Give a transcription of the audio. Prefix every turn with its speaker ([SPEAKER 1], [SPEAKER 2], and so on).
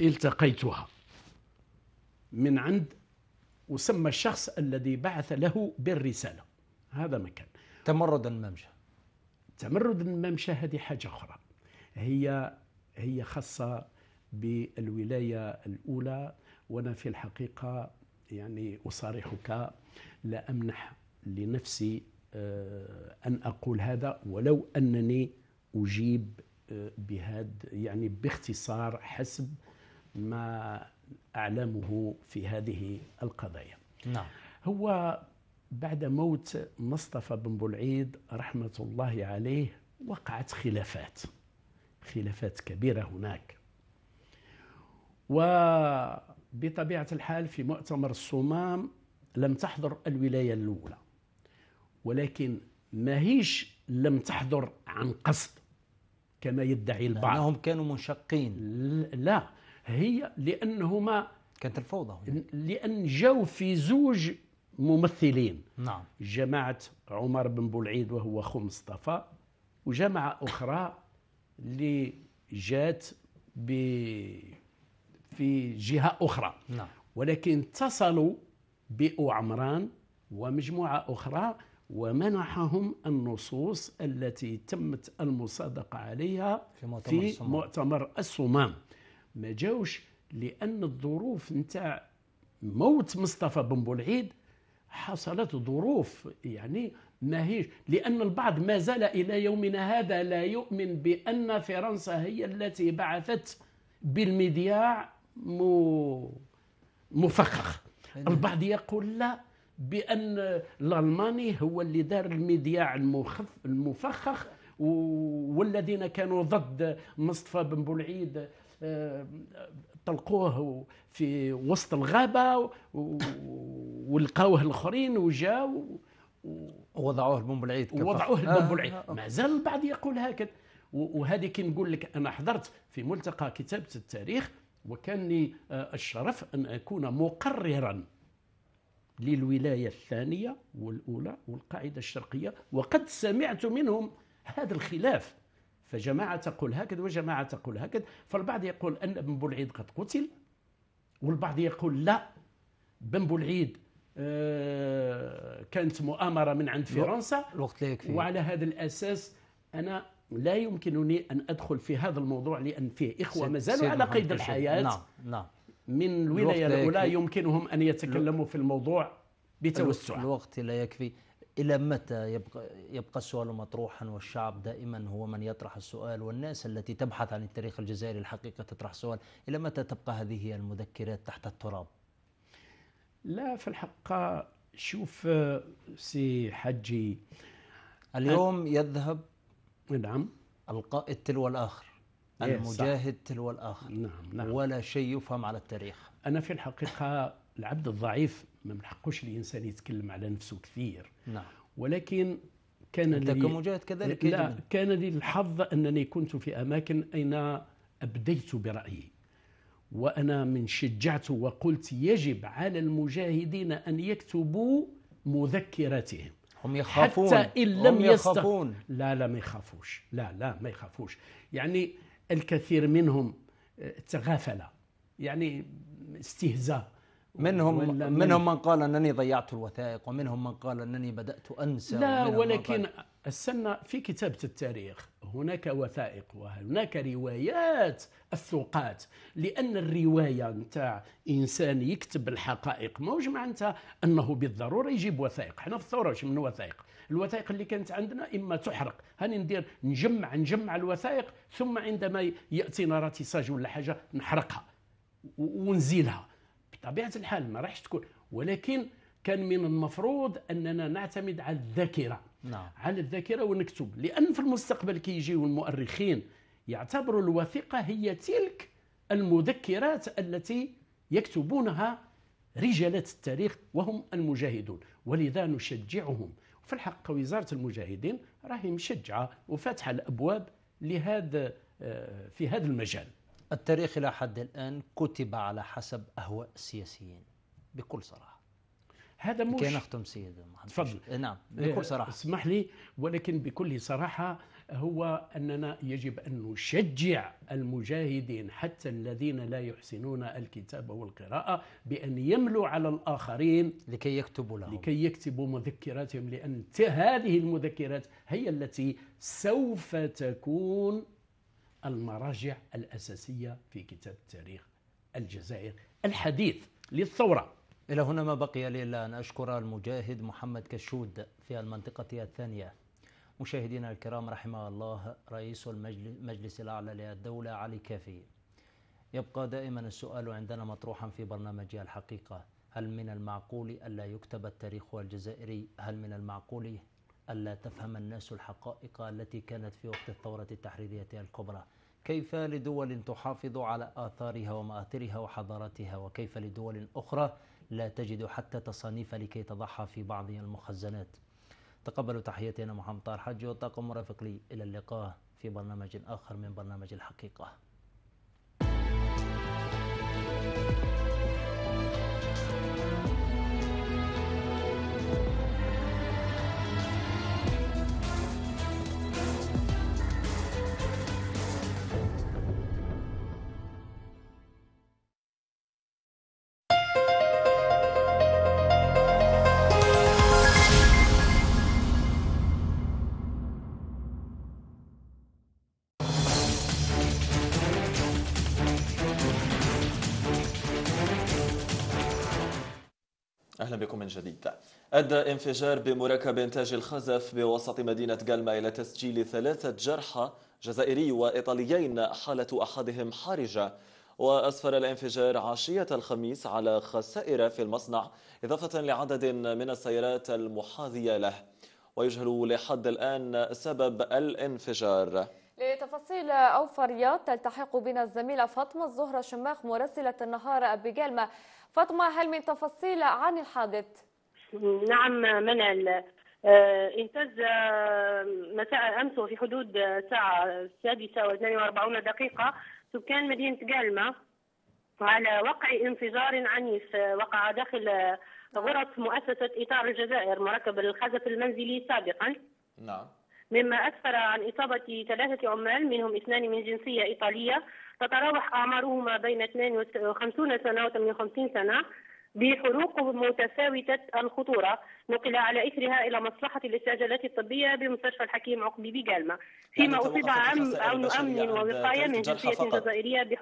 [SPEAKER 1] التقيتها من عند وسمى الشخص الذي بعث له بالرسالة هذا مكان تمرد الممشى تمرد الممشى هذه حاجة أخرى هي هي خاصة بالولاية الأولى وأنا في الحقيقة يعني أصارحك لا أمنح لنفسي آه، أن أقول هذا ولو أنني أجيب بهذا يعني باختصار حسب ما أعلمه في هذه القضايا نعم هو بعد موت مصطفى بن بلعيد رحمة الله عليه وقعت خلافات خلافات كبيرة هناك وبطبيعة الحال في مؤتمر الصمام لم تحضر الولاية الأولى ولكن ما هيش لم تحضر عن قصد كما يدعي البعض لأنهم كانوا منشقين لا هي لأنهما كانت الفوضى هناك. لأن جاو في زوج ممثلين نعم جماعة عمر بن بولعيد وهو أخو مصطفى وجماعة أخرى اللي جات ب في جهة أخرى نعم ولكن اتصلوا بأو عمران ومجموعة أخرى ومنحهم النصوص التي تمت المصادقة عليها
[SPEAKER 2] في مؤتمر, في الصمام.
[SPEAKER 1] مؤتمر الصمام ما جاوش لأن الظروف نتاع موت مصطفى بن بولعيد حصلت ظروف يعني ما هيش لأن البعض ما زال إلى يومنا هذا لا يؤمن بأن فرنسا هي التي بعثت بالمذياع مفخخ البعض يقول لا بان الالماني هو اللي دار المذياع المخف المفخخ والذين كانوا ضد مصطفى بن بولعيد آه، طلقوه في وسط الغابه ولقاوه الاخرين وجاو ووضعوه لبن بلعيد ووضعوه لبن آه. بلعيد آه. مازال البعض يقول هكذا وهذه كي نقول لك انا حضرت في ملتقى كتابه التاريخ وكان لي الشرف ان اكون مقررا للولاية الثانية والأولى والقاعدة الشرقية وقد سمعت منهم هذا الخلاف فجماعة تقول هكذا وجماعة تقول هكذا فالبعض يقول أن ابن بلعيد قد قتل والبعض يقول لا بن بلعيد آه، كانت مؤامرة من عند فرنسا الوقت لا يكفي وعلى هذا الأساس أنا لا يمكنني أن أدخل في هذا الموضوع لأن فيه إخوة مازالوا على قيد الحياة نعم نعم من الولاية الأولى يمكنهم أن يتكلموا في
[SPEAKER 2] الموضوع بتوسع الوقت لا يكفي إلى متى يبقى, يبقى السؤال مطروحا والشعب دائما هو من يطرح السؤال والناس التي تبحث عن التاريخ الجزائري الحقيقة تطرح سؤال إلى متى تبقى هذه المذكرات تحت التراب
[SPEAKER 1] لا في الحقيقة شوف سي حجي اليوم يذهب نعم القائد تلو الآخر
[SPEAKER 2] إيه، المجاهد
[SPEAKER 1] تلو الآخر نعم نعم ولا شيء يفهم على التاريخ أنا في الحقيقة العبد الضعيف ما من حقوش الإنسان يتكلم على نفسه كثير نعم ولكن كان لي كمجاهد
[SPEAKER 2] كذلك لا
[SPEAKER 1] كان لي الحظ أنني كنت في أماكن أين أبديت برأيي وأنا من شجعت وقلت يجب على المجاهدين أن يكتبوا مذكراتهم هم يخافون حتى إن لم يستطيعون لا لا ما يخافوش لا لا ما يخافوش يعني الكثير منهم آه، تغافل يعني استهزاء منهم من منهم من قال انني ضيعت الوثائق ومنهم من قال انني بدات انسى لا ولكن السنه في كتابه التاريخ هناك وثائق وهناك روايات الثقات لان الروايه نتاع انسان يكتب الحقائق ماهوش معناتها انه بالضروره يجيب وثائق حنا في الثوره من وثائق الوثائق اللي كانت عندنا اما تحرق هاني ندير نجمع نجمع الوثائق ثم عندما ياتينا راتيساج ولا حاجه نحرقها ونزيلها بطبيعه الحال ما راحش تكون ولكن كان من المفروض اننا نعتمد على الذاكره نعم. على الذاكره ونكتب لان في المستقبل كيجيو كي المؤرخين يعتبروا الوثيقه هي تلك المذكرات التي يكتبونها رجالات التاريخ وهم المجاهدون ولذا نشجعهم في الحق وزاره المجاهدين راهي مشجعه وفاتحه الابواب لهذا آه، في هذا المجال التاريخ
[SPEAKER 2] الى حد الان كتب على حسب اهواء السياسيين بكل صراحه
[SPEAKER 1] هذا مش كان نختم سيد تفضل إيه، نعم بكل آه، صراحه اسمح لي ولكن بكل صراحه هو اننا يجب ان نشجع المجاهدين حتى الذين لا يحسنون الكتابه والقراءه بان يملوا على الاخرين لكي يكتبوا لهم لكي يكتبوا مذكراتهم لان هذه المذكرات هي التي سوف تكون المراجع الاساسيه في كتاب تاريخ الجزائر الحديث للثوره إلى هنا ما بقي لي
[SPEAKER 2] إلا أن أشكر المجاهد محمد كشود في المنطقة الثانية مشاهدينا الكرام رحمه الله رئيس المجلس الأعلى للدولة علي كافي يبقى دائما السؤال عندنا مطروحا في برنامجي الحقيقة هل من المعقول ألا يكتب التاريخ الجزائري هل من المعقول ألا تفهم الناس الحقائق التي كانت في وقت الثورة التحريرية الكبرى كيف لدول تحافظ على آثارها ومآثرها وحضارتها وكيف لدول أخرى لا تجد حتى تصانيف لكي تضعها في بعض المخزنات تقبلوا تحياتي أنا محمد طاهر حجي والطاقم مرافق لي إلى اللقاء في برنامج آخر من برنامج الحقيقة أهلا بكم من جديد أدى انفجار بمركب تاج الخزف بوسط مدينة جالما إلى تسجيل ثلاثة جرحى جزائري وإيطاليين حالة أحدهم حرجة وأسفر الانفجار عشية الخميس على خسائر في المصنع إضافة لعدد من السيارات المحاذية له ويجهل لحد الآن سبب الانفجار تفاصيل أوفى رياض تلتحق بنا الزميلة فاطمة الزهرة شماخ مراسلة النهار بجلمة فاطمة هل من تفاصيل عن الحادث؟ نعم منال انتز آه، آه، مساء امس في حدود الساعه السادسه و42 دقيقه سكان مدينه قالمه على وقع انفجار عنيف آه، وقع داخل غرف مؤسسه اطار الجزائر مركب الخزف المنزلي سابقا نعم مما أسفر عن إصابة ثلاثة عمال منهم اثنان من جنسية إيطالية تتراوح أعمارهما بين 52 سنة و 58 سنة بحروق متفاوتة الخطورة نقل على إثرها إلى مصلحة الاستعجالات الطبية بمستشفى الحكيم عقبي بجالمة فيما يعني أصيب عام أمن ووقاية من جنسية جزائرية